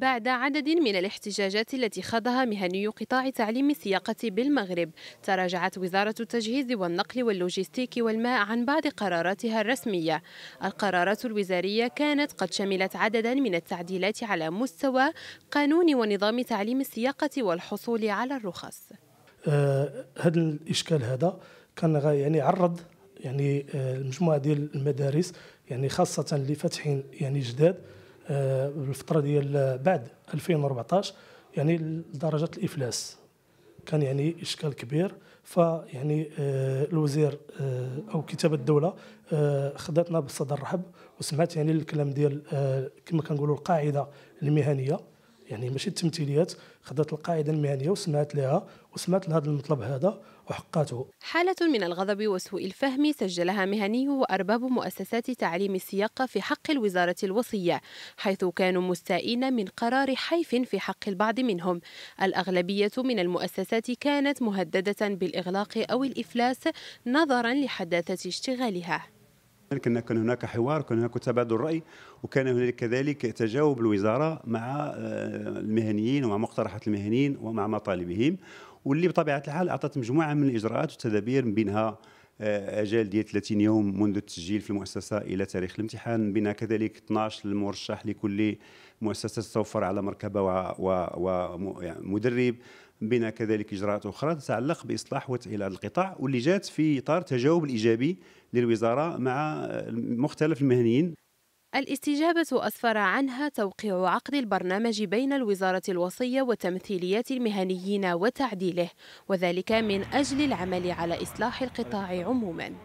بعد عدد من الاحتجاجات التي خاضها مهني قطاع تعليم السياقة بالمغرب تراجعت وزارة التجهيز والنقل واللوجستيك والماء عن بعض قراراتها الرسمية القرارات الوزارية كانت قد شملت عددا من التعديلات على مستوى قانون ونظام تعليم السياقة والحصول على الرخص آه، هذا آه الإشكال هذا كان يعني عرض يعني المجموعه آه، ديال المدارس يعني خاصه لفتح يعني جداد آه، الفتره ديال بعد 2014 يعني لدرجه الافلاس كان يعني اشكال كبير فيعني آه، الوزير آه، او كتابه الدوله خدتنا بالصدر الرحب وسمعت يعني الكلام ديال كما كنقولوا القاعده المهنيه يعني ماشي التمثيليات خدات القاعده المهنيه وسمعت لها وسمعت لهذا المطلب هذا وحقاته حالة من الغضب وسوء الفهم سجلها مهني وأرباب مؤسسات تعليم السياقة في حق الوزارة الوصية حيث كانوا مستائين من قرار حيف في حق البعض منهم الأغلبية من المؤسسات كانت مهددة بالإغلاق أو الإفلاس نظرا لحداثة اشتغالها كنا كان هناك حوار كان هناك تبادل رأي وكان هناك كذلك تجاوب الوزارة مع آه، المهنيين ومع مقترحات المهنيين ومع مطالبهم واللي بطبيعة الحال أعطت مجموعة من الإجراءات والتدابير من بينها آه، اجال ديال 30 يوم منذ التسجيل في المؤسسه الى تاريخ الامتحان بنا كذلك 12 المرشح لكل مؤسسه توفر على مركبه ومدرب يعني بنا كذلك اجراءات اخرى تتعلق باصلاح وتاهيل هذا القطاع واللي جات في اطار تجاوب الايجابي للوزاره مع مختلف المهنيين الاستجابة أسفر عنها توقيع عقد البرنامج بين الوزارة الوصية وتمثيليات المهنيين وتعديله وذلك من أجل العمل على إصلاح القطاع عموما